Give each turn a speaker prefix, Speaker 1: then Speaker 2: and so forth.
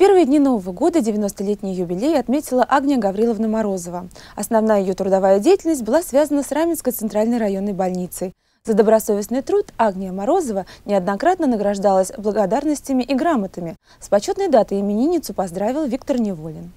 Speaker 1: первые дни Нового года 90-летний юбилей отметила Агния Гавриловна Морозова. Основная ее трудовая деятельность была связана с Раменской центральной районной больницей. За добросовестный труд Агния Морозова неоднократно награждалась благодарностями и грамотами. С почетной датой именинницу поздравил Виктор Неволин.